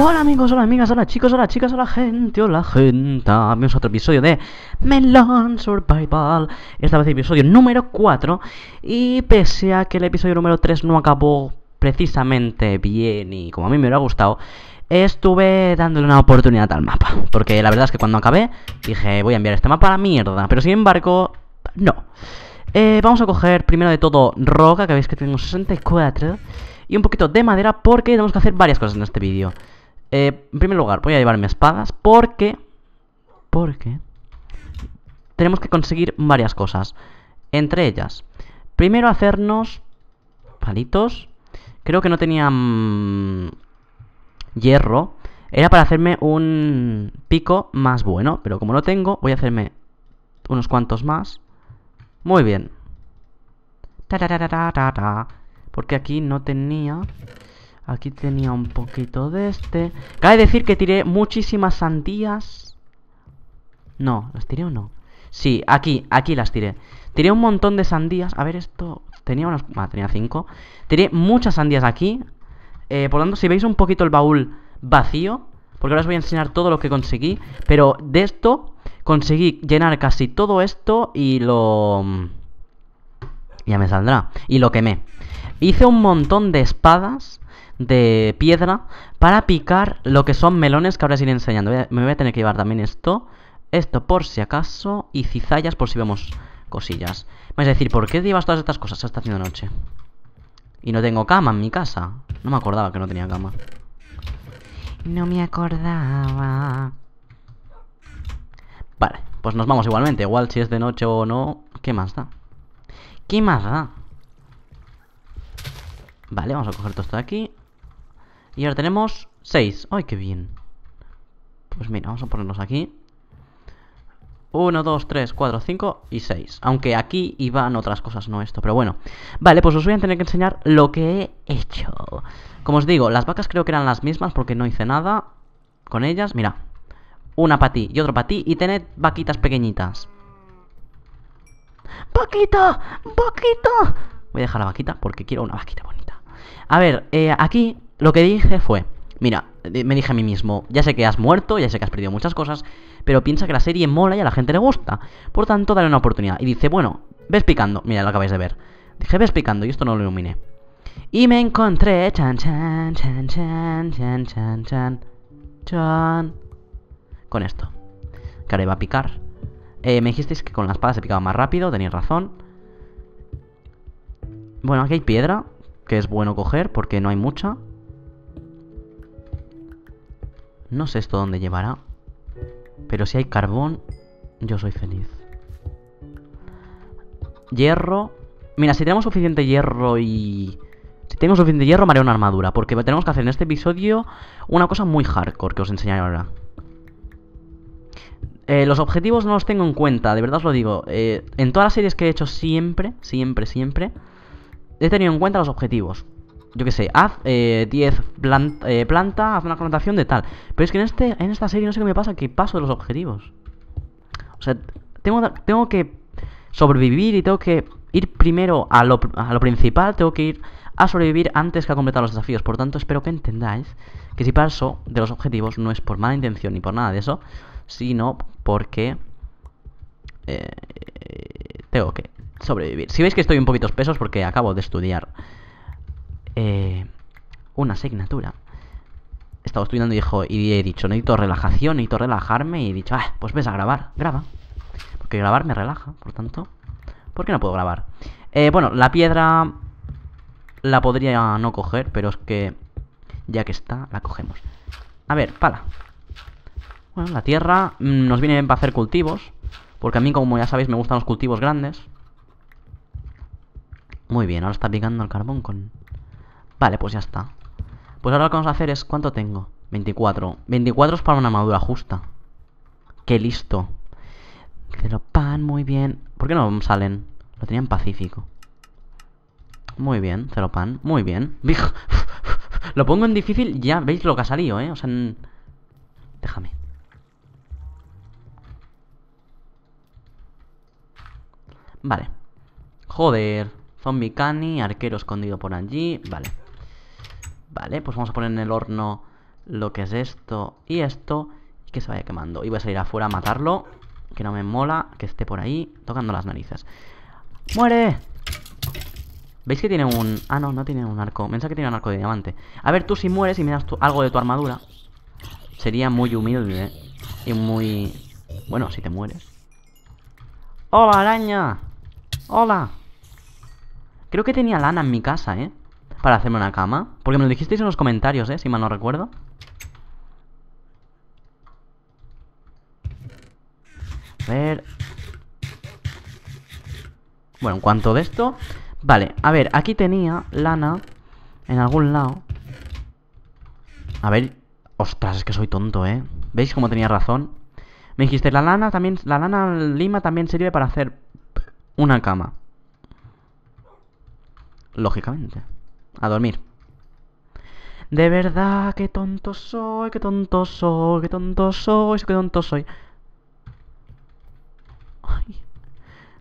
Hola amigos, hola amigas, hola chicos, hola chicas, hola gente, hola gente Hemos otro episodio de Melon Survival Esta vez el episodio número 4 Y pese a que el episodio número 3 no acabó precisamente bien y como a mí me hubiera gustado estuve dándole una oportunidad al mapa. Porque la verdad es que cuando acabé, dije, voy a enviar este mapa a la mierda. Pero sin embargo, no. Eh, vamos a coger primero de todo roca, que veis que tengo 64. Y un poquito de madera, porque tenemos que hacer varias cosas en este vídeo. Eh, en primer lugar, voy a llevarme espadas, porque... Porque... Tenemos que conseguir varias cosas. Entre ellas, primero hacernos palitos. Creo que no tenían mm, hierro, era para hacerme un pico más bueno. Pero como lo tengo, voy a hacerme unos cuantos más. Muy bien. Porque aquí no tenía... Aquí tenía un poquito de este. Cabe decir que tiré muchísimas sandías. No, ¿las tiré o no? Sí, aquí, aquí las tiré. Tiré un montón de sandías. A ver, esto... Tenía unos... Ah, tenía cinco. Tiré muchas sandías aquí. Eh, por lo tanto, si veis un poquito el baúl vacío, porque ahora os voy a enseñar todo lo que conseguí, pero de esto conseguí llenar casi todo esto y lo... Ya me saldrá. Y lo quemé. Hice un montón de espadas de piedra para picar lo que son melones que ahora os iré enseñando. me voy a tener que llevar también esto. Esto por si acaso. Y cizallas por si vemos cosillas. Vais a decir, ¿por qué llevas todas estas cosas? Se está haciendo noche. Y no tengo cama en mi casa. No me acordaba que no tenía cama. No me acordaba. Vale, pues nos vamos igualmente. Igual si es de noche o no, ¿qué más da? ¿Qué más da? Vale, vamos a coger todo esto de aquí. Y ahora tenemos 6. ¡Ay, qué bien! Pues mira, vamos a ponernos aquí. 1, 2, 3, 4, 5 y 6. Aunque aquí iban otras cosas, no esto, pero bueno. Vale, pues os voy a tener que enseñar lo que he hecho. Como os digo, las vacas creo que eran las mismas porque no hice nada con ellas. Mira, una para ti y otra para ti y tened vaquitas pequeñitas. ¡Vaquita! ¡Vaquita! Voy a dejar la vaquita porque quiero una vaquita bonita. A ver, eh, aquí lo que dije fue... Mira, eh, me dije a mí mismo, ya sé que has muerto, ya sé que has perdido muchas cosas, pero piensa que la serie mola y a la gente le gusta. Por tanto, dale una oportunidad. Y dice, bueno, ves picando. Mira, lo acabáis de ver. Dije, ves picando y esto no lo iluminé. Y me encontré. Con esto. Que ahora iba a picar. Eh, me dijisteis que con la espada se picaba más rápido, tenéis razón. Bueno, aquí hay piedra, que es bueno coger porque no hay mucha. No sé esto dónde llevará. Pero si hay carbón, yo soy feliz. Hierro. Mira, si tenemos suficiente hierro y... Si tengo suficiente hierro, me haré una armadura. Porque tenemos que hacer en este episodio una cosa muy hardcore que os enseñaré ahora. Eh, los objetivos no los tengo en cuenta, de verdad os lo digo. Eh, en todas las series que he hecho siempre, siempre, siempre, he tenido en cuenta los objetivos yo qué sé, haz 10 eh, eh, plantas, haz una connotación de tal. Pero es que en, este, en esta serie no sé qué me pasa, que paso de los objetivos. O sea, tengo, tengo que sobrevivir y tengo que ir primero a lo, a lo principal, tengo que ir a sobrevivir antes que a completar los desafíos. Por tanto, espero que entendáis que si paso de los objetivos no es por mala intención ni por nada de eso, sino porque eh, tengo que sobrevivir. Si veis que estoy un poquito es porque acabo de estudiar eh, una asignatura. Estaba estudiando y, dijo, y he dicho, necesito relajación, necesito relajarme. Y he dicho, ah, pues ves a grabar, graba. Porque grabar me relaja, por tanto. ¿Por qué no puedo grabar? Eh, bueno, la piedra la podría no coger, pero es que ya que está, la cogemos. A ver, pala. Bueno, la tierra mm, nos viene bien para hacer cultivos. Porque a mí, como ya sabéis, me gustan los cultivos grandes. Muy bien, ahora está picando el carbón con... Vale, pues ya está. Pues ahora lo que vamos a hacer es... ¿Cuánto tengo? 24. 24 es para una armadura justa. ¡Qué listo! Cero pan, muy bien. ¿Por qué no salen? Lo tenían pacífico. Muy bien, cero pan. Muy bien. lo pongo en difícil, ya veis lo que ha salido, ¿eh? O sea, déjame. Vale. Joder. Zombie cani, arquero escondido por allí. Vale. Vale, pues vamos a poner en el horno lo que es esto y esto y que se vaya quemando. Y voy a salir afuera a matarlo, que no me mola, que esté por ahí tocando las narices. ¡Muere! ¿Veis que tiene un...? Ah, no, no tiene un arco. Pensaba que tiene un arco de diamante. A ver, tú si mueres y me das algo de tu armadura. Sería muy humilde. ¿eh? Y muy... Bueno, si te mueres. ¡Hola, araña! ¡Hola! Creo que tenía lana en mi casa, ¿eh? para hacerme una cama? Porque me lo dijisteis en los comentarios, ¿eh? Si mal no recuerdo. A ver... Bueno, en cuanto de esto... Vale, a ver, aquí tenía lana en algún lado. A ver... Ostras, es que soy tonto, ¿eh? ¿Veis cómo tenía razón? Me dijiste, la lana también... La lana lima también sirve para hacer una cama lógicamente. A dormir. De verdad, qué tonto soy, qué tonto soy, qué tonto soy, qué tonto soy.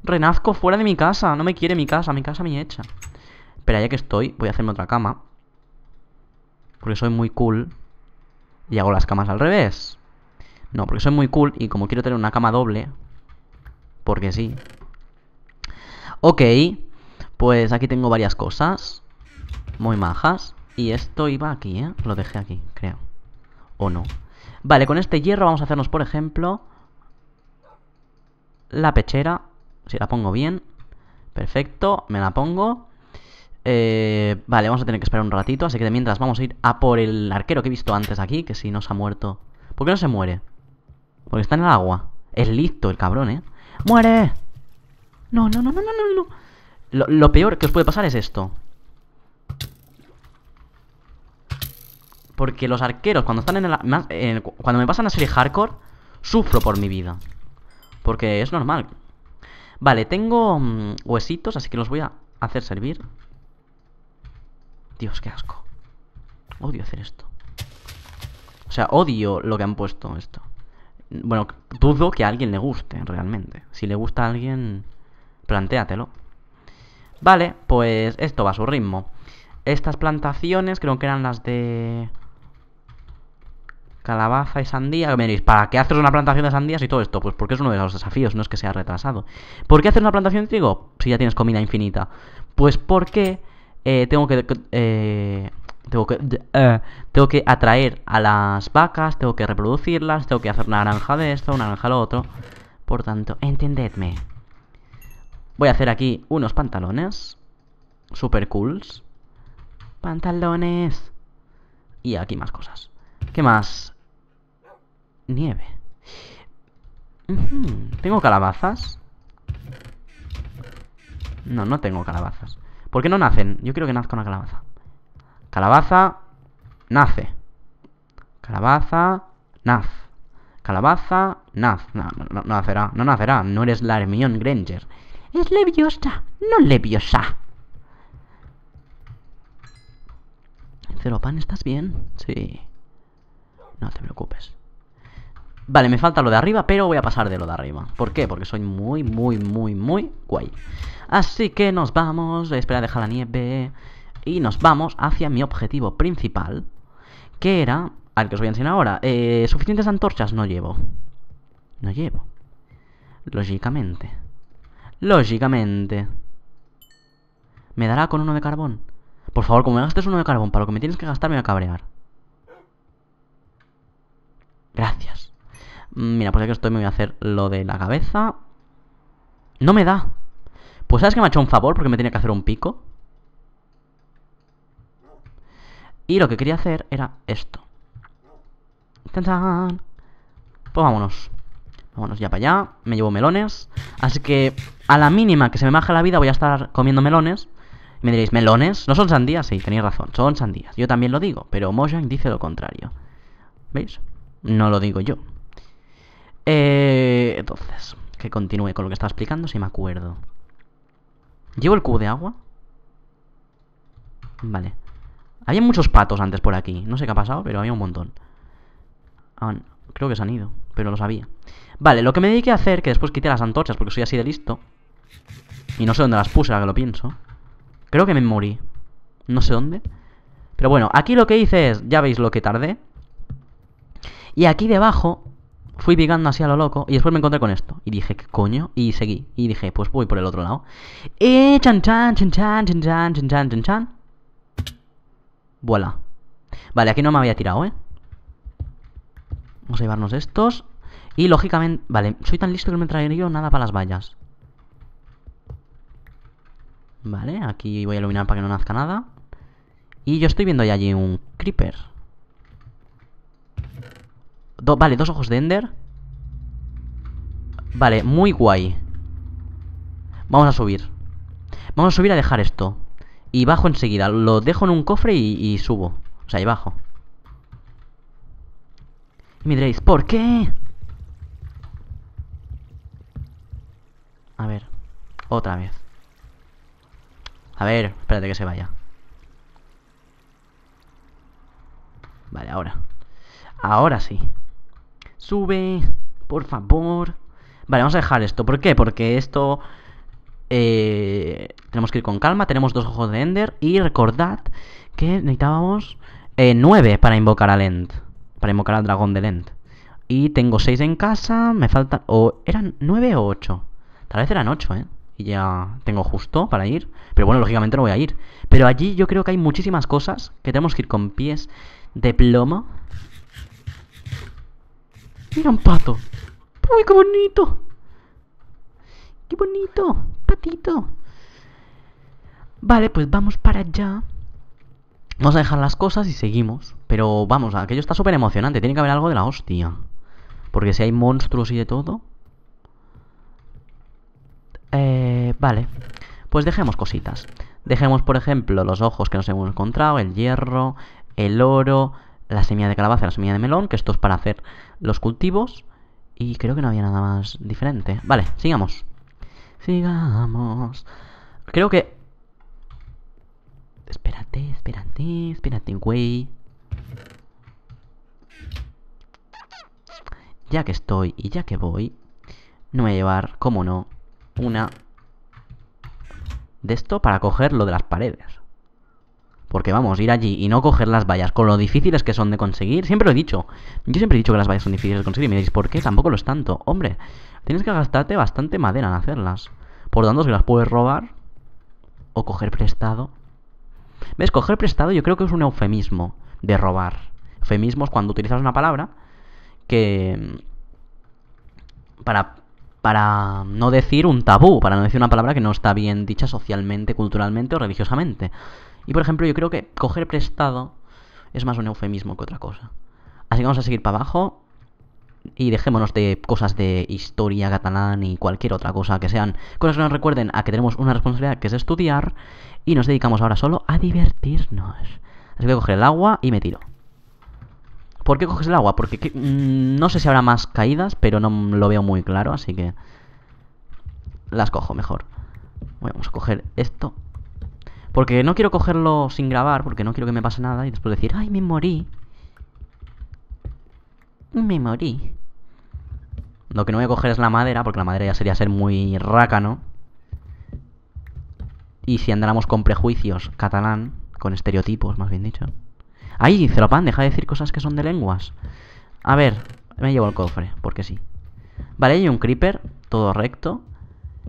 Renazco fuera de mi casa. No me quiere mi casa, mi casa me hecha. Pero ya que estoy, voy a hacerme otra cama. Porque soy muy cool. Y hago las camas al revés. No, porque soy muy cool y como quiero tener una cama doble. Porque sí. Ok. Pues aquí tengo varias cosas muy majas. Y esto iba aquí, ¿eh? Lo dejé aquí, creo. ¿O no? Vale, con este hierro vamos a hacernos, por ejemplo, la pechera. Si la pongo bien. Perfecto, me la pongo. Eh, vale, vamos a tener que esperar un ratito, así que de mientras vamos a ir a por el arquero que he visto antes aquí, que si no se ha muerto... ¿Por qué no se muere? Porque está en el agua. Es listo el cabrón, ¿eh? ¡Muere! No, no, no, no, no, no, lo peor que os puede pasar es esto. Porque los arqueros, cuando están en Cuando me pasan a ser hardcore, sufro por mi vida. Porque es normal. Vale, tengo mm, huesitos, así que los voy a hacer servir. Dios, qué asco. Odio hacer esto. O sea, odio lo que han puesto esto. Bueno, dudo que a alguien le guste, realmente. Si le gusta a alguien, plantéatelo. Vale, pues esto va a su ritmo. Estas plantaciones creo que eran las de calabaza y sandía. Me ¿para qué haces una plantación de sandías y todo esto? Pues porque es uno de los desafíos, no es que sea retrasado. ¿Por qué hacer una plantación de trigo si ya tienes comida infinita? Pues porque eh, tengo que... Eh, tengo que, eh, tengo que atraer a las vacas, tengo que reproducirlas, tengo que hacer una naranja de esto, una naranja de lo otro. Por tanto, entendedme. Voy a hacer aquí unos pantalones. Super cools. Pantalones. Y aquí más cosas. ¿Qué más? nieve. ¿Tengo calabazas? No, no tengo calabazas. ¿Por qué no nacen? Yo quiero que nazca una calabaza. Calabaza, nace. Calabaza, naz. Calabaza, naz. No, no, nacerá, no nacerá. No eres la Hermione Granger. Es leviosa, no leviosa. Cero pan, ¿estás bien? Sí. No te preocupes. Vale, me falta lo de arriba, pero voy a pasar de lo de arriba. ¿Por qué? Porque soy muy, muy, muy, muy guay. Así que nos vamos. Espera, deja la nieve. Y nos vamos hacia mi objetivo principal. Que era... Al que os voy a enseñar ahora. Eh, suficientes antorchas no llevo. No llevo. Lógicamente. Lógicamente. Me dará con uno de carbón. Por favor, como me gastes uno de carbón para lo que me tienes que gastar, me voy a cabrear. Gracias. Mm, mira, pues aquí estoy, me voy a hacer lo de la cabeza. No me da. Pues sabes que me ha hecho un favor porque me tenía que hacer un pico. Y lo que quería hacer era esto. Pues vámonos. Vámonos ya para allá. Me llevo melones. Así que a la mínima que se me baja la vida voy a estar comiendo melones. me diréis, ¿melones? ¿No son sandías? Sí, tenéis razón, son sandías. Yo también lo digo, pero Mojang dice lo contrario. ¿Veis? No lo digo yo. Eh, entonces, que continúe con lo que estaba explicando si me acuerdo. ¿Llevo el cubo de agua? Vale. Había muchos patos antes por aquí. No sé qué ha pasado, pero había un montón. Ah, creo que se han ido, pero lo sabía. Vale, lo que me dediqué a hacer, que después quité las antorchas porque soy así de listo. Y no sé dónde las puse, ahora que lo pienso. Creo que me morí. No sé dónde. Pero bueno, aquí lo que hice es, ya veis lo que tardé. Y aquí debajo fui picando así a lo loco y después me encontré con esto. Y dije, ¿qué coño? Y seguí. Y dije, pues voy por el otro lado. Y chan chan, chan chan, chan chan, chan chan, chan chan. Vuela. Vale, aquí no me había tirado, ¿eh? Vamos a llevarnos estos. Y lógicamente... Vale, soy tan listo que no me yo nada para las vallas. Vale, aquí voy a iluminar para que no nazca nada. Y yo estoy viendo ya allí un creeper vale, dos ojos de Ender. Vale, muy guay. Vamos a subir. Vamos a subir a dejar esto. Y bajo enseguida. Lo dejo en un cofre y, subo. O sea, y bajo. Y me diréis, ¿por qué? A ver. Otra vez. A ver, espérate que se vaya. Vale, ahora. Ahora sí. Sube, por favor. Vale, vamos a dejar esto. ¿Por qué? Porque esto... Eh, tenemos que ir con calma. Tenemos dos ojos de Ender. Y recordad que necesitábamos eh, Nueve para invocar al End. Para invocar al dragón de End. Y tengo seis en casa. Me faltan... O eran nueve o ocho? Tal vez eran ocho, ¿eh? Y ya tengo justo para ir. Pero bueno, lógicamente no voy a ir. Pero allí yo creo que hay muchísimas cosas que tenemos que ir con pies de plomo. Mira un pato. ¡Uy, qué bonito! ¡Qué bonito! ¡Patito! Vale, pues vamos para allá. Vamos a dejar las cosas y seguimos. Pero vamos, aquello está súper emocionante. Tiene que haber algo de la hostia. Porque si hay monstruos y de todo. Eh, vale. Pues dejemos cositas. Dejemos, por ejemplo, los ojos que nos hemos encontrado, el hierro, el oro, la semilla de calabaza y la semilla de melón, que esto es para hacer los cultivos. Y creo que no había nada más diferente. Vale, sigamos. Sigamos. Creo que... Espérate, espérate, espérate, güey. Ya que estoy y ya que voy, no voy a llevar, como no, una de esto para coger lo de las paredes. Porque vamos, ir allí y no coger las vallas con lo difíciles que son de conseguir, siempre lo he dicho. Yo siempre he dicho que las vallas son difíciles de conseguir y me diréis, ¿por qué? Tampoco lo es tanto. Hombre, tienes que gastarte bastante madera en hacerlas. Por tanto, si las puedes robar o coger prestado. ¿Ves? Coger prestado yo creo que es un eufemismo de robar. Eufemismo es cuando utilizas una palabra que... Mm, para, para no decir un tabú, para no decir una palabra que no está bien dicha socialmente, culturalmente o religiosamente. Y por ejemplo, yo creo que coger prestado es más un eufemismo que otra cosa. Así que vamos a seguir para abajo y dejémonos de cosas de historia catalán y cualquier otra cosa que sean cosas que nos recuerden a que tenemos una responsabilidad que es estudiar y nos dedicamos ahora solo a divertirnos. Así que voy a coger el agua y me tiro. ¿Por qué coges el agua? Porque mm, no sé si habrá más caídas, pero no lo veo muy claro, así que las cojo mejor. vamos a coger esto porque no quiero cogerlo sin grabar, porque no quiero que me pase nada y después decir, ay, me morí. Me morí. Lo que no voy a coger es la madera, porque la madera ya sería ser muy rácano. Y si andáramos con prejuicios catalán, con estereotipos, más bien dicho. ¡Ay, Celopan! Deja de decir cosas que son de lenguas. A ver, me llevo el cofre, porque sí. Vale, hay un creeper, todo recto.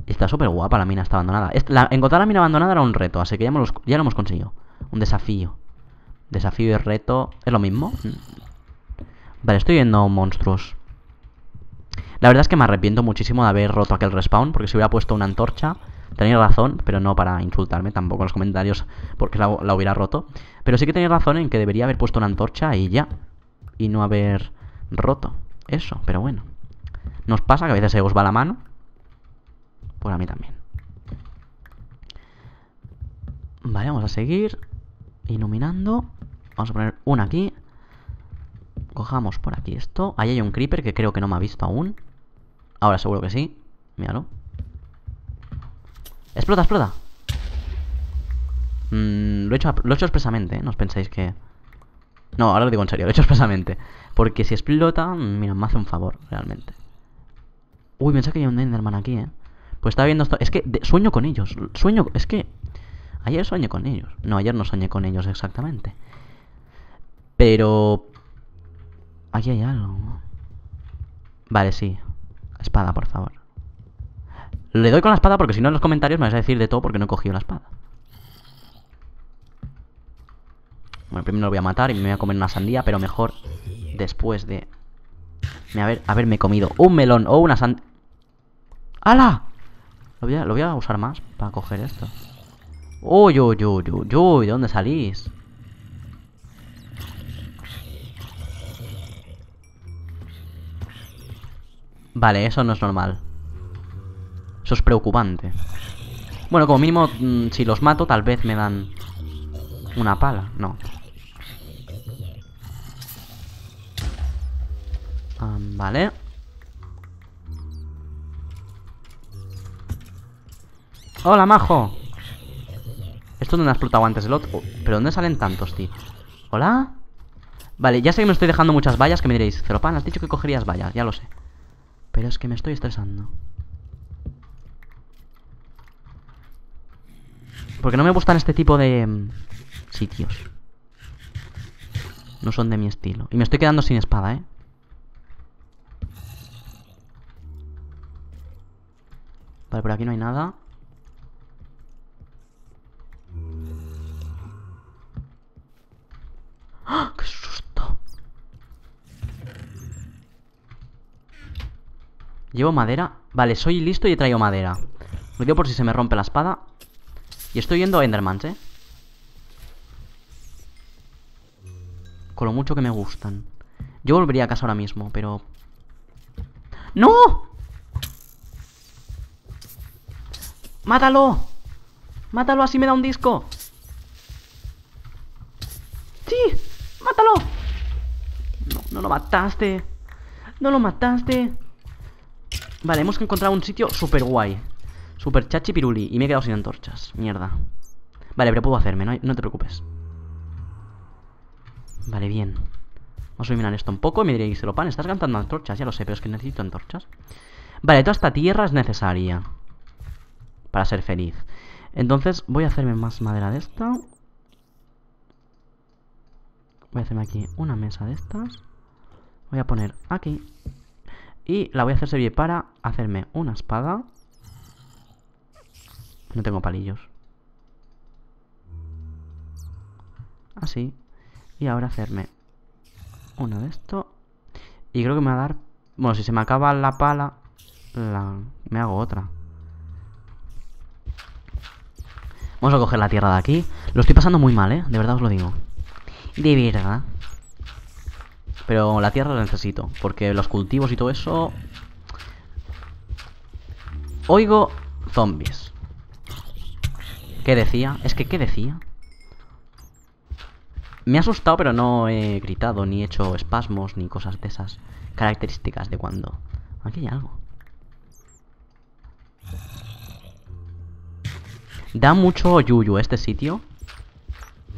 Está súper guapa la mina está abandonada. la, encontrar la mina abandonada era un reto, así que ya, lo hemos conseguido. Un desafío. Desafío y reto. ¿Es lo mismo? Mm. Vale, estoy viendo monstruos. La verdad es que me arrepiento muchísimo de haber roto aquel respawn, porque si hubiera puesto una antorcha, tenéis razón, pero no para insultarme tampoco en los comentarios porque la, la, hubiera roto. Pero sí que tenéis razón en que debería haber puesto una antorcha y ya. Y no haber roto eso, pero bueno. Nos pasa que a veces se os va la mano. Por pues a mí también. Vale, vamos a seguir iluminando. Vamos a poner una aquí. Cojamos por aquí esto. Ahí hay un creeper que creo que no me ha visto aún. Ahora seguro que sí. Míralo. ¡Explota, explota! Mm, lo, he hecho, lo hecho expresamente, ¿eh? No os pensáis que... No, ahora lo digo en serio, lo he hecho expresamente. Porque si explota, mira, me hace un favor, realmente. Uy, pensaba que hay un Enderman aquí, ¿eh? Pues estaba viendo esto. Es que sueño con ellos. Sueño. Es que. Ayer sueño con ellos. No, ayer no soñé con ellos exactamente. Pero. Aquí hay algo. Vale, sí. Espada, por favor. Le doy con la espada porque si no en los comentarios me vais a decir de todo porque no he cogido la espada. Bueno, primero lo voy a matar y me voy a comer una sandía, pero mejor después de... A haberme comido un melón o una sandía... ¡Hala! Lo voy a, usar más para coger esto. ¡Uy, uy, uy, uy, uy! ¿De dónde salís? Vale, eso no es normal. Eso es preocupante. Bueno, como mínimo, mm, si los mato, tal vez me dan una pala. No. Ah, vale. ¡Hola, majo! Esto no ha explotado antes el otro. ¿Pero dónde salen tantos, tío? ¿Hola? Vale, ya sé que me estoy dejando muchas vallas que me diréis, Celopan, has dicho que cogerías vallas, ya lo sé. Pero es que me estoy estresando. Porque no me gustan este tipo de mm, sitios. No son de mi estilo. Y me estoy quedando sin espada, ¿eh? Vale, por aquí no hay nada. ¿Llevo madera? Vale, soy listo y he traído madera. Lo digo por si se me rompe la espada. Y estoy yendo a Endermans, ¿eh? Con lo mucho que me gustan. Yo volvería a casa ahora mismo, pero... ¡No! ¡Mátalo! ¡Mátalo, así me da un disco! ¡Sí! ¡Mátalo! No, no lo mataste. No lo mataste. Vale, hemos encontrado un sitio súper guay. Súper chachi piruli. Y me he quedado sin antorchas. Mierda. Vale, pero puedo hacerme, no, no te preocupes. Vale, bien. Vamos a eliminar esto un poco y me diréis, pan, estás cantando antorchas, ya lo sé, pero es que necesito antorchas. Vale, toda esta tierra es necesaria para ser feliz. Entonces voy a hacerme más madera de esta. Voy a hacerme aquí una mesa de estas. Voy a poner aquí y la voy a hacer servir para hacerme una espada. No tengo palillos. Así. Y ahora hacerme uno de esto. Y creo que me va a dar... Bueno, si se me acaba la pala, me hago otra. Vamos a coger la tierra de aquí. Lo estoy pasando muy mal, ¿eh? De verdad os lo digo. De verdad. Pero la tierra la necesito, porque los cultivos y todo eso... Oigo zombies. ¿Qué decía? Es que, ¿qué decía? Me ha asustado, pero no he gritado, ni hecho espasmos, ni cosas de esas características de cuando... Aquí hay algo. Da mucho yuyu este sitio.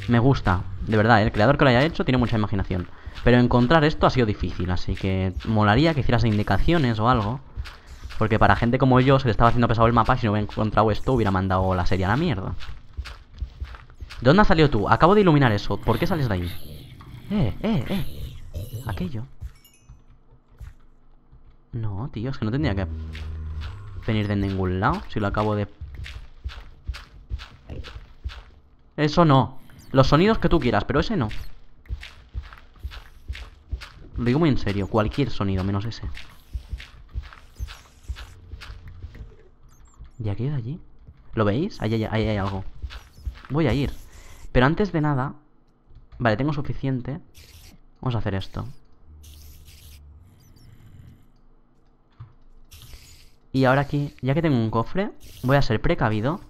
Me gusta, de verdad, el creador que lo haya hecho tiene mucha imaginación. Pero encontrar esto ha sido difícil, así que molaría que hicieras indicaciones o algo. Porque para gente como yo se le estaba haciendo pesado el mapa, si no hubiera encontrado esto hubiera mandado la serie a la mierda. ¿De dónde has salido tú? Acabo de iluminar eso. ¿Por qué sales de ahí? Eh, eh, eh. Aquello. No, tío, es que no tendría que venir de ningún lado si lo acabo de... Eso no. Los sonidos que tú quieras, pero ese no. Lo digo muy en serio, cualquier sonido menos ese. ¿Ya de allí? ¿Lo veis? Ahí, ahí hay algo. Voy a ir. Pero antes de nada... Vale, tengo suficiente. Vamos a hacer esto. Y ahora aquí, ya que tengo un cofre, voy a ser precavido.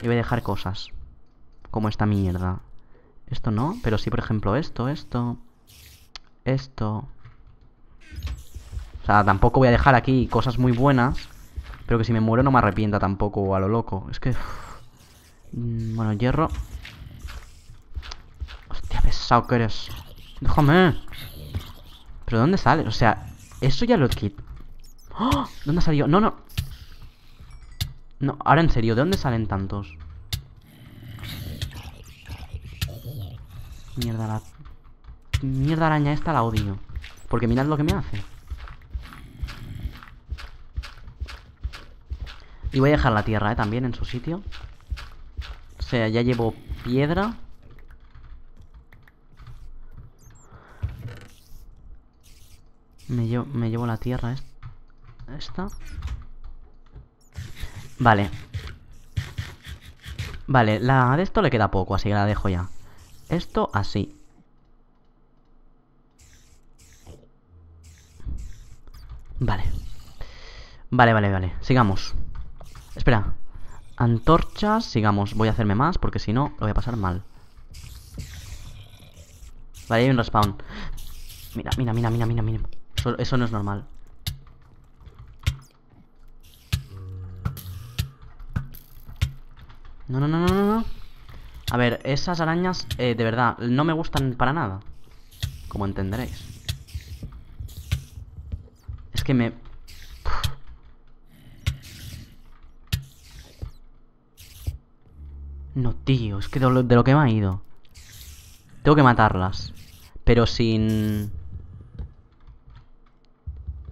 Y voy a dejar cosas. Como esta mierda. Esto no, pero sí, por ejemplo, esto, esto esto. O sea, tampoco voy a dejar aquí cosas muy buenas. Pero que si me muero no me arrepienta tampoco a lo loco. Es que... Mm, bueno, hierro. Hostia, pesado que eres. Déjame. ¿Pero dónde sale? O sea, eso ya lo he ¡Oh! ¿Dónde ha salido? No, no. No, ahora en serio, ¿de dónde salen tantos? Mierda, la mierda araña esta la odio. Porque mirad lo que me hace. Y voy a dejar la tierra, ¿eh? También en su sitio. O sea, ya llevo piedra. Me llevo, me llevo la tierra esta. Vale. Vale, la de esto le queda poco, así que la dejo ya. Esto así. Vale. Vale, vale, vale. Sigamos. Espera. Antorchas, sigamos. Voy a hacerme más porque si no, lo voy a pasar mal. Vale, hay un respawn. Mira, mira, mira, mira, mira, mira. Eso, eso no es normal. No, no, no, no, no. A ver, esas arañas, eh, de verdad, no me gustan para nada. Como entenderéis que me... No, tío, es que de lo, que me ha ido. Tengo que matarlas. Pero sin...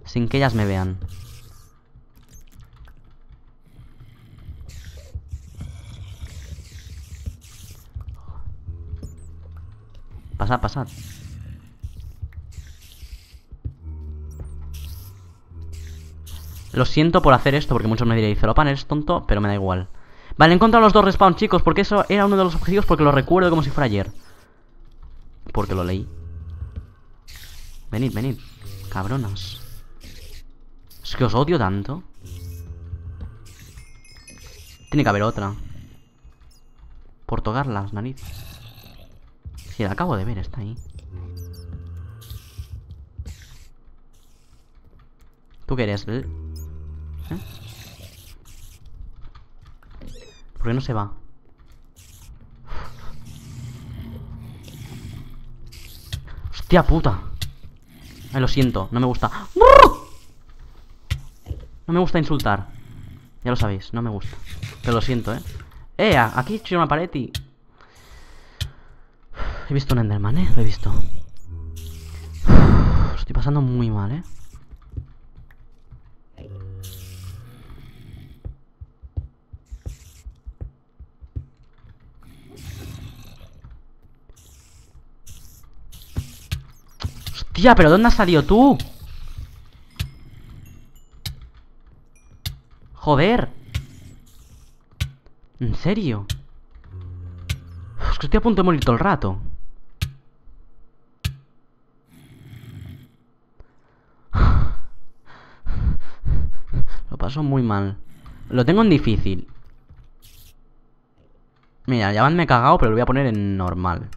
Sin que ellas me vean. Pasad, pasad. Lo siento por hacer esto, porque muchos me diréis, Celopan, eres tonto, pero me da igual. Vale, he encontrado los dos respawns, chicos, porque eso era uno de los objetivos, porque lo recuerdo como si fuera ayer. Porque lo leí. Venid, venid. Cabronas. Es que os odio tanto. Tiene que haber otra. Por tocar las narices. Si la acabo de ver, está ahí. ¿Tú qué eres? ¿Eh? ¿Por qué no se va? ¡Hostia puta! Ay, eh, lo siento, no me gusta. No me gusta insultar. Ya lo sabéis, no me gusta. Pero lo siento, ¿eh? ¡Eh! Aquí he una pared y... He visto un Enderman, ¿eh? Lo he visto. Estoy pasando muy mal, ¿eh? Tía, ¿pero dónde has salido tú? Joder ¿En serio? Es que estoy a punto de morir todo el rato Lo paso muy mal Lo tengo en difícil Mira, ya me he cagado Pero lo voy a poner en normal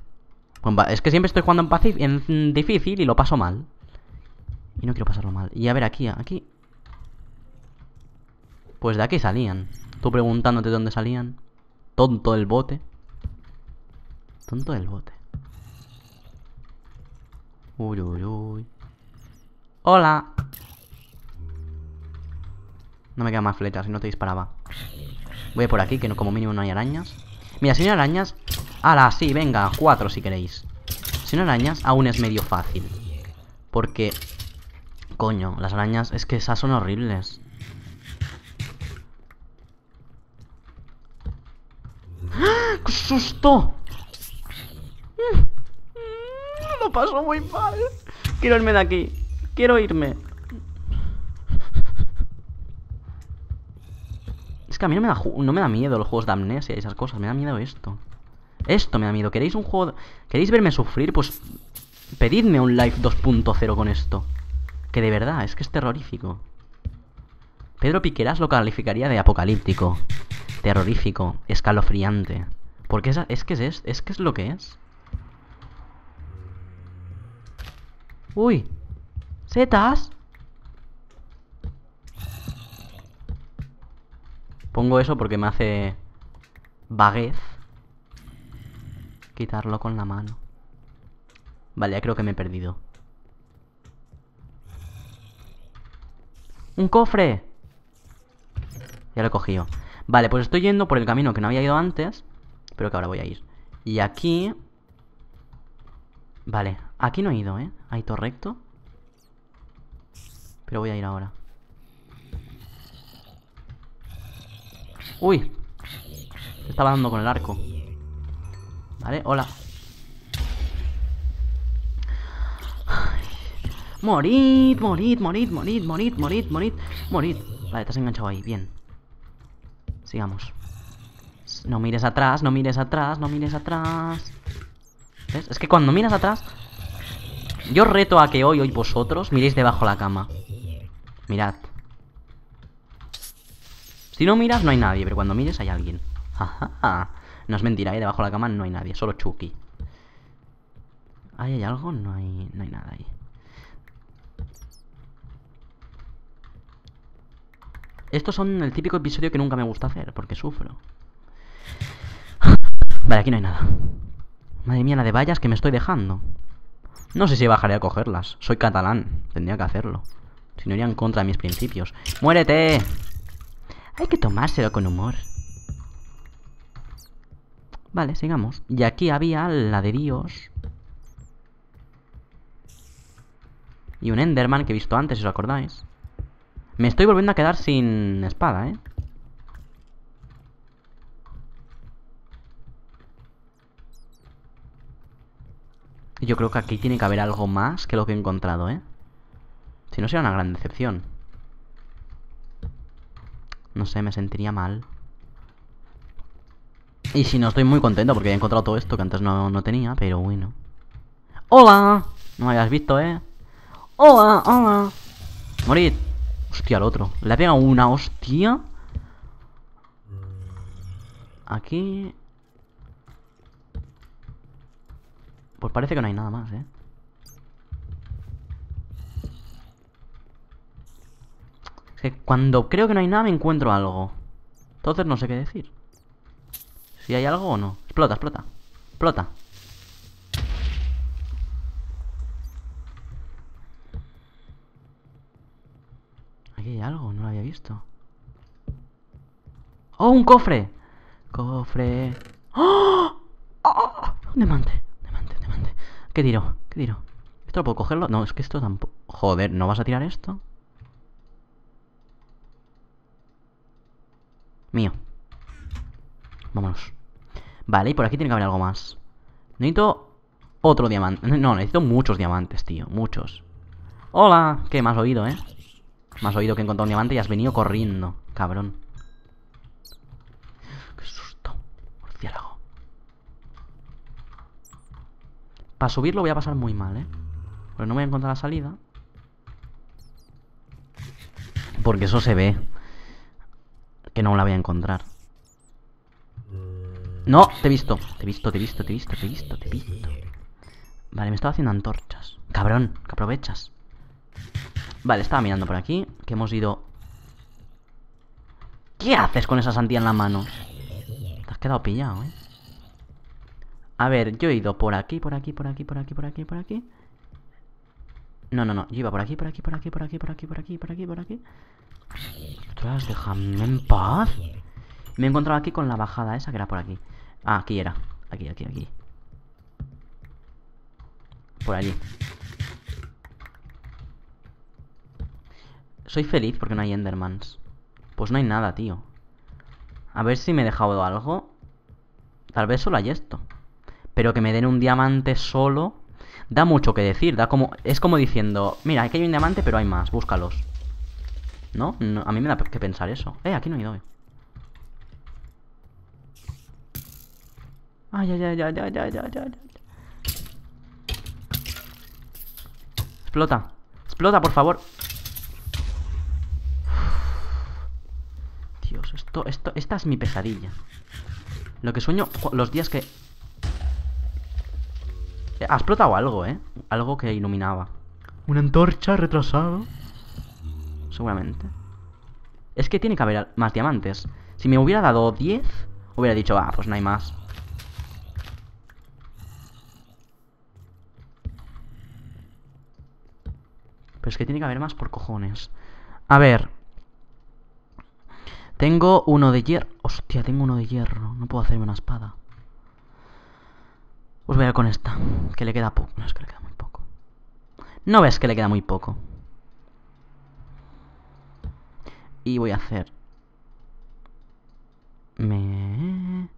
es que siempre estoy jugando en, en difícil y lo paso mal. Y no quiero pasarlo mal. Y a ver, aquí, aquí. Pues de aquí salían. Tú preguntándote dónde salían. Tonto el bote. Tonto el bote. Uy, uy, uy. Hola. No me quedan más flechas, si no te disparaba. Voy por aquí, que no, como mínimo no hay arañas. Mira, si no hay arañas, ¡Hala! sí, venga, cuatro si queréis. Sin arañas aún es medio fácil. Porque... Coño, las arañas es que esas son horribles. ¡Ah! ¡Qué susto! Mm. Lo paso muy mal. Quiero irme de aquí. Quiero irme. Es que a mí no me da, no me da miedo los juegos de amnesia y esas cosas. Me da miedo esto. Esto me da miedo. ¿Queréis un juego... ¿Queréis verme sufrir? Pues pedidme un live 2.0 con esto. Que de verdad, es que es terrorífico. Pedro Piqueras lo calificaría de apocalíptico, terrorífico, escalofriante. Porque es, es que es, es que es lo que es. ¡Uy! ¡Setas! Pongo eso porque me hace... Vaguez quitarlo con la mano. Vale, ya creo que me he perdido. ¡Un cofre! Ya lo he cogido. Vale, pues estoy yendo por el camino que no había ido antes. Pero que ahora voy a ir. Y aquí... Vale, aquí no he ido, ¿eh? Ahí todo recto. Pero voy a ir ahora. ¡Uy! estaba dando con el arco. ¿Vale? Hola. Morid, morid, morid, morid, morid, morid, morid, morid. Vale, te has enganchado ahí, bien. Sigamos. No mires atrás, no mires atrás, no mires atrás. ¿Ves? Es que cuando miras atrás... Yo reto a que hoy, hoy vosotros miréis debajo la cama. Mirad. Si no miras, no hay nadie, pero cuando mires hay alguien. Jajaja. No es mentira, ¿eh? Debajo de la cama no hay nadie, solo Chucky. ¿Ahí hay algo? No hay, no hay nada ahí. Estos son el típico episodio que nunca me gusta hacer, porque sufro. Vale, aquí no hay nada. Madre mía, la de vallas que me estoy dejando. No sé si bajaré a cogerlas. Soy catalán. Tendría que hacerlo. Si no iría en contra de mis principios. ¡Muérete! Hay que tomárselo con humor. Vale, sigamos. Y aquí había la de Dios. Y un Enderman que he visto antes, si os acordáis. Me estoy volviendo a quedar sin espada, ¿eh? Yo creo que aquí tiene que haber algo más que lo que he encontrado, ¿eh? Si no, será una gran decepción. No sé, me sentiría mal. Y si no, estoy muy contento porque he encontrado todo esto que antes no, no tenía, pero bueno. ¡Hola! No me habías visto, ¿eh? ¡Hola! ¡Hola! ¡Morid! Hostia, al otro. Le ha pegado una hostia. Aquí... Pues parece que no hay nada más, ¿eh? Es que cuando creo que no hay nada me encuentro algo. Entonces no sé qué decir. Si hay algo o no. Explota, explota. Explota. Aquí hay algo, no lo había visto. ¡Oh, un cofre! Cofre. ¡Oh! ¡Oh! Un diamante. ¿Qué tiro? ¿Qué tiro? ¿Esto lo puedo cogerlo? No, es que esto tampoco... Joder, ¿no vas a tirar esto? Mío. Vámonos. Vale, y por aquí tiene que haber algo más. Necesito otro diamante. No, necesito muchos diamantes, tío. Muchos. ¡Hola! ¿Qué? me has oído, ¿eh? Me has oído que he encontrado un diamante y has venido corriendo, cabrón. ¡Qué susto! Murciélago. Para subirlo voy a pasar muy mal, ¿eh? Porque no voy a encontrar la salida. Porque eso se ve. Que no la voy a encontrar. No, te he visto. Te he visto, te he visto, te he visto, te he visto, te he visto. Vale, me estaba haciendo antorchas. Cabrón, que aprovechas. Vale, estaba mirando por aquí. Que hemos ido... ¿Qué haces con esa santía en la mano? Te has quedado pillado, ¿eh? A ver, yo he ido por aquí, por aquí, por aquí, por aquí, por aquí, por aquí. No, no, no. Yo iba por aquí, por aquí, por aquí, por aquí, por aquí, por aquí, por aquí, por aquí. Ostras, déjame en paz. Me he encontrado aquí con la bajada esa que era por aquí. Ah, aquí era. Aquí, aquí, aquí. Por allí. Soy feliz porque no hay Endermans. Pues no hay nada, tío. A ver si me he dejado algo. Tal vez solo hay esto. Pero que me den un diamante solo. Da mucho que decir. Da como. Es como diciendo. Mira, aquí hay un diamante, pero hay más. Búscalos. ¿No? a mí me da que pensar eso. Eh, aquí no me doy. Ay, ay, ay, ay, ay, ay, ay, Explota. Explota, por favor. Dios, esto, esto, esta es mi pesadilla. Lo que sueño los días que... Ha explotado algo, ¿eh? Algo que iluminaba. Una antorcha retrasada. Seguramente. Es que tiene que haber más diamantes. Si me hubiera dado 10, hubiera dicho, ah, pues no hay más. es que tiene que haber más por cojones. A ver. Tengo uno de hierro. Hostia, tengo uno de hierro. No puedo hacerme una espada. Pues voy a ir con esta. Que le queda poco. No, es que le queda muy poco. No ves que le queda muy poco. Y voy a hacer... Me...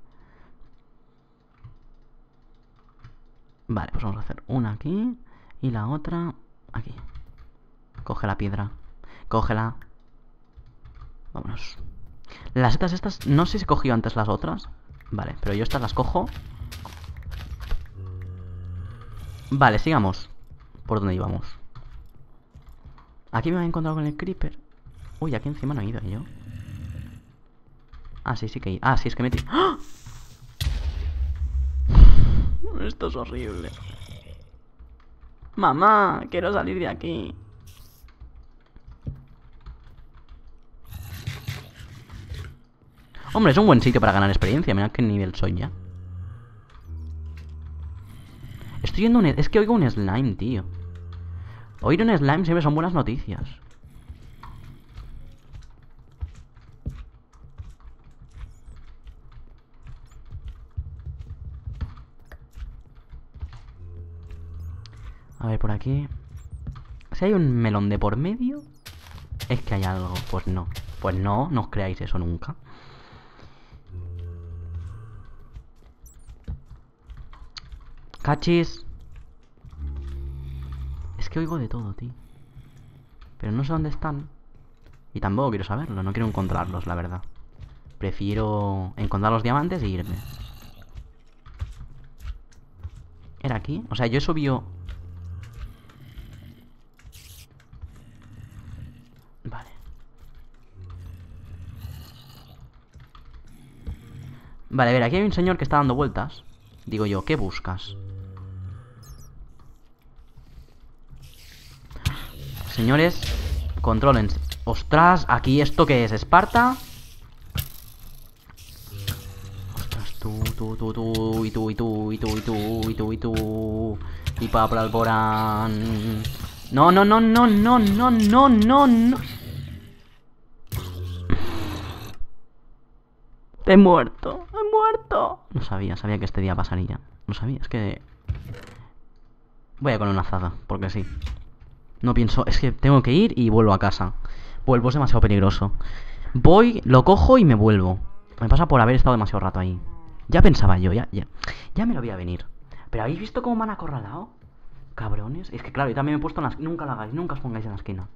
Vale, pues vamos a hacer una aquí y la otra aquí. Coge la piedra. Cógela. Vámonos. Las setas estas, no sé si cogió antes las otras. Vale, pero yo estas las cojo. Vale, sigamos. Por donde íbamos. Aquí me he encontrado con el creeper. Uy, aquí encima no he ido ¿eh, yo. Ah, sí, sí que he ido. Ah, sí, es que me he ¡Ah! Esto es horrible. Mamá, quiero salir de aquí. Hombre, es un buen sitio para ganar experiencia. Mira qué nivel soy ya. Estoy yendo un... E- es que oigo un slime, tío. Oír un slime siempre son buenas noticias. A ver, por aquí... Si hay un melón de por medio... Es que hay algo. Pues no. Pues no, no os creáis eso nunca. ¡Cachis! Es que oigo de todo, tío. Pero no sé dónde están. Y tampoco quiero saberlo, no quiero encontrarlos, la verdad. Prefiero encontrar los diamantes e irme. ¿Era aquí? O sea, yo subido Vale. Vale, a ver, aquí hay un señor que está dando vueltas. Digo yo, ¿qué buscas? Señores, controlen. Ostras, aquí esto que es, Esparta. Ostras, tú, tú, tú, tú, y tú, y tú, y tú, y tú, y tú, y tú. Y para Alborán. No, no, no, no, no, no, no, no, no. He muerto, he muerto. No sabía, sabía que este día pasaría. No sabía, es que... Voy a con una azada, porque sí. No pienso, es que tengo que ir y vuelvo a casa. Vuelvo, es demasiado peligroso. Voy, lo cojo y me vuelvo. Me pasa por haber estado demasiado rato ahí. Ya pensaba yo, ya, ya. Ya me lo voy a venir. Pero ¿habéis visto cómo me han acorralado? Cabrones. Es que claro, yo también me he puesto en la Nunca lo hagáis, nunca os pongáis en la esquina.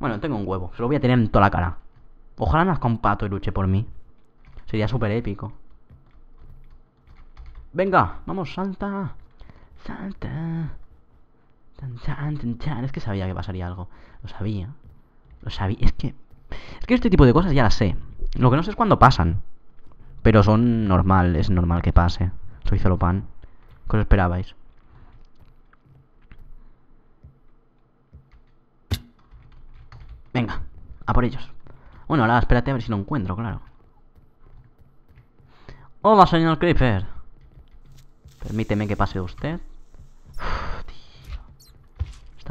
Bueno, tengo un huevo. Se lo voy a tener en toda la cara. Ojalá nazca un pato y luche por mí. Sería súper épico. Venga, vamos, salta. Salta. Tan, Es que sabía que pasaría algo. Lo sabía. Lo sabía. Es que. Es que este tipo de cosas ya las sé. Lo que no sé es cuándo pasan. Pero son normal, es normal que pase. Soy solo pan. ¿Qué os esperabais? Venga, a por ellos. Bueno, ahora espérate a ver si no encuentro, claro. Hola, señor Creeper. Permíteme que pase usted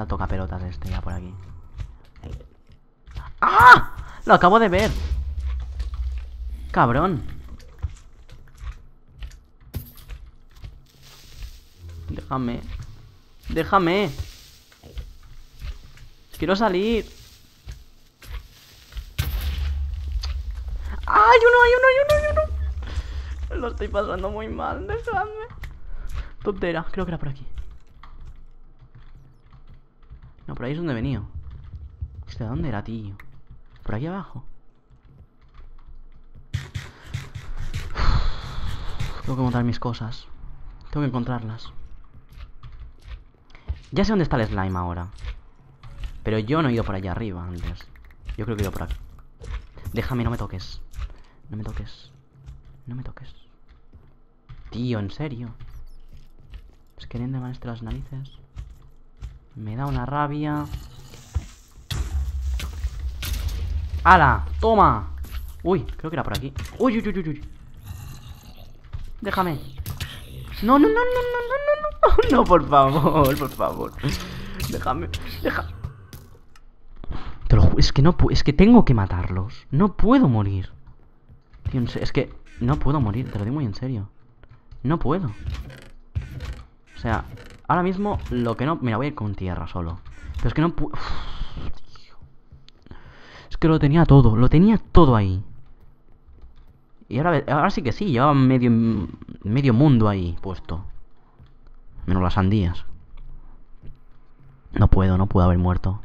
toca pelotas este ya por aquí. ¡Ah! Lo acabo de ver. Cabrón. Déjame. Déjame. Quiero salir. ¡Ay, uno, hay uno, hay uno, hay uno! Lo estoy pasando muy mal, déjame. Tontera, creo que era por aquí. No, por ahí es donde he venido. ¿De dónde era, tío? Por ahí abajo. Tengo que montar mis cosas. Tengo que encontrarlas. Ya sé dónde está el slime ahora. Pero yo no he ido por allá arriba antes. Yo creo que he ido por aquí. Déjame, no me toques. No me toques. No me toques. Tío, en serio. Es que de más las narices. Me da una rabia. ¡Hala! ¡Toma! Uy, creo que era por aquí. ¡Uy, uy, uy, uy! uy. Déjame. No, no, no, no, no, no, no, no. No, por favor, por favor. Déjame, déjame. Te es que no es que tengo que matarlos. No puedo morir. es que no puedo morir, te lo digo muy en serio. No puedo. O sea, Ahora mismo lo que no... Mira, voy a ir con tierra solo. Pero es que no puedo Es que lo tenía todo. Lo tenía todo ahí. Y ahora, sí que sí. Llevaba medio, medio mundo ahí puesto. Menos las sandías. No puedo, no puedo haber muerto.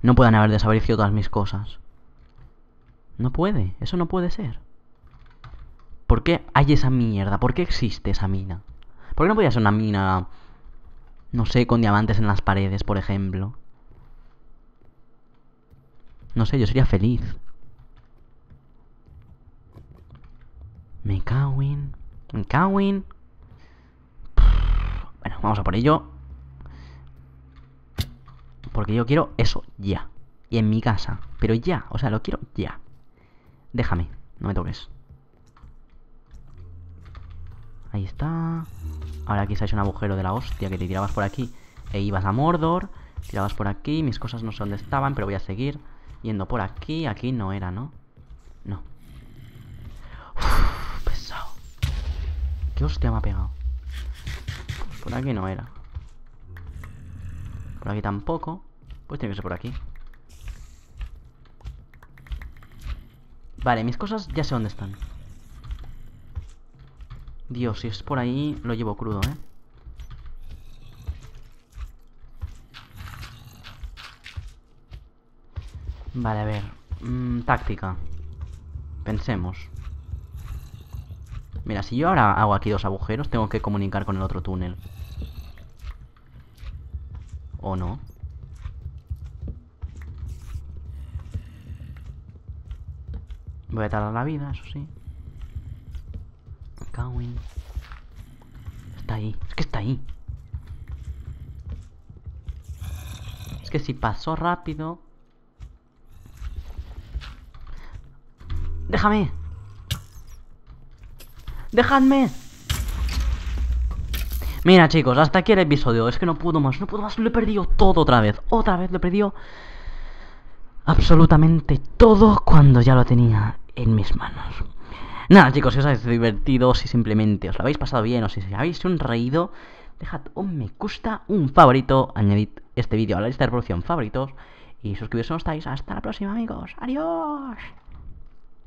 No puedan haber desaparecido todas mis cosas. No puede. Eso no puede ser. ¿Por qué hay esa mierda? ¿Por qué existe esa mina? ¿Por qué no podía ser una mina no sé, con diamantes en las paredes, por ejemplo. No sé, yo sería feliz. Me cago en... Me cago en... Bueno, vamos a por ello. Porque yo quiero eso ya. Y en mi casa. Pero ya, o sea, lo quiero ya. Déjame, no me toques. Ahí está. Ahora aquí se un agujero de la hostia que te tirabas por aquí e ibas a Mordor. Tirabas por aquí, mis cosas no sé dónde estaban, pero voy a seguir yendo por aquí. Aquí no era, ¿no? No. Uff, pesado. ¿Qué hostia me ha pegado? por aquí no era. Por aquí tampoco. Pues tiene que ser por aquí. Vale, mis cosas ya sé dónde están. Dios, si es por ahí, lo llevo crudo, ¿eh? Vale, a ver. Mm, táctica. Pensemos. Mira, si yo ahora hago aquí dos agujeros, tengo que comunicar con el otro túnel. ¿O no? Voy a tardar la vida, eso sí. Está ahí, es que está ahí. Es que si pasó rápido... ¡Déjame! ¡Déjame! Mira chicos, hasta aquí el episodio. Es que no pudo más, no puedo más. Lo he perdido todo otra vez. Otra vez lo he perdido absolutamente todo cuando ya lo tenía en mis manos. Nada, chicos, si os habéis divertido, si simplemente os lo habéis pasado bien o si habéis sonreído, dejad un me gusta, un favorito, añadid este vídeo a la lista de reproducción favoritos y suscribiros si no estáis. Hasta la próxima, amigos. Adiós.